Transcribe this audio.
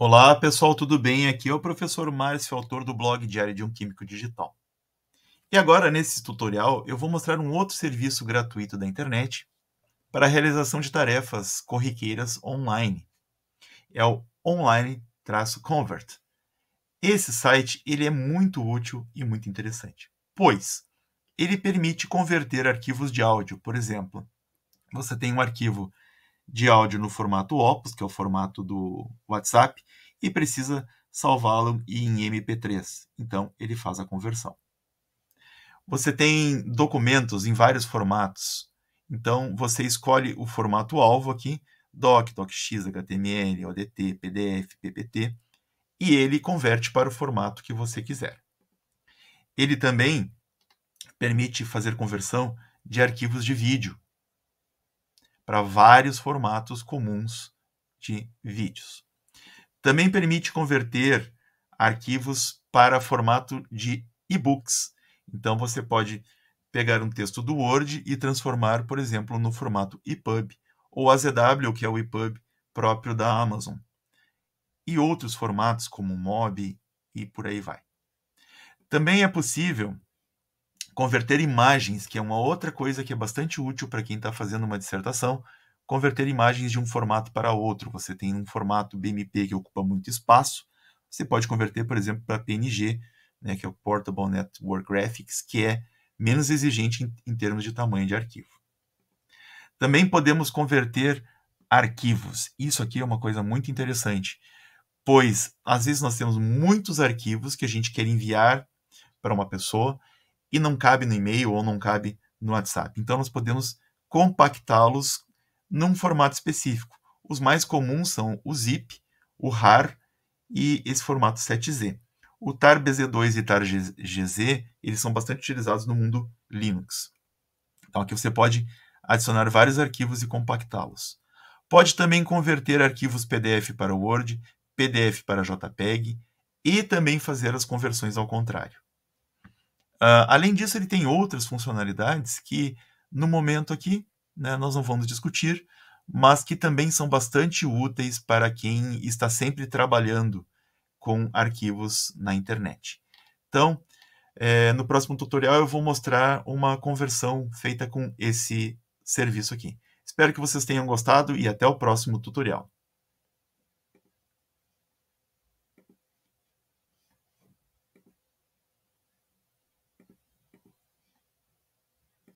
Olá, pessoal, tudo bem? Aqui é o professor Márcio, autor do blog Diário de um Químico Digital. E agora, nesse tutorial, eu vou mostrar um outro serviço gratuito da internet para a realização de tarefas corriqueiras online. É o online-convert. Esse site ele é muito útil e muito interessante, pois ele permite converter arquivos de áudio. Por exemplo, você tem um arquivo de áudio no formato Opus, que é o formato do WhatsApp, e precisa salvá-lo em MP3. Então, ele faz a conversão. Você tem documentos em vários formatos. Então, você escolhe o formato alvo aqui, doc, docx, HTML, ODT, PDF, PPT, e ele converte para o formato que você quiser. Ele também permite fazer conversão de arquivos de vídeo para vários formatos comuns de vídeos. Também permite converter arquivos para formato de e-books. Então você pode pegar um texto do Word e transformar, por exemplo, no formato EPUB ou AZW, que é o EPUB próprio da Amazon. E outros formatos como MOB e por aí vai. Também é possível converter imagens, que é uma outra coisa que é bastante útil para quem está fazendo uma dissertação, converter imagens de um formato para outro. Você tem um formato BMP que ocupa muito espaço, você pode converter, por exemplo, para PNG, né, que é o Portable Network Graphics, que é menos exigente em, em termos de tamanho de arquivo. Também podemos converter arquivos. Isso aqui é uma coisa muito interessante, pois às vezes nós temos muitos arquivos que a gente quer enviar para uma pessoa e não cabe no e-mail ou não cabe no WhatsApp. Então nós podemos compactá-los num formato específico. Os mais comuns são o zip, o RAR e esse formato 7Z. O tar BZ2 e tar GZ, eles são bastante utilizados no mundo Linux. Então aqui você pode adicionar vários arquivos e compactá-los. Pode também converter arquivos PDF para Word, PDF para JPEG e também fazer as conversões ao contrário. Uh, além disso, ele tem outras funcionalidades que, no momento aqui, né, nós não vamos discutir, mas que também são bastante úteis para quem está sempre trabalhando com arquivos na internet. Então, é, no próximo tutorial eu vou mostrar uma conversão feita com esse serviço aqui. Espero que vocês tenham gostado e até o próximo tutorial.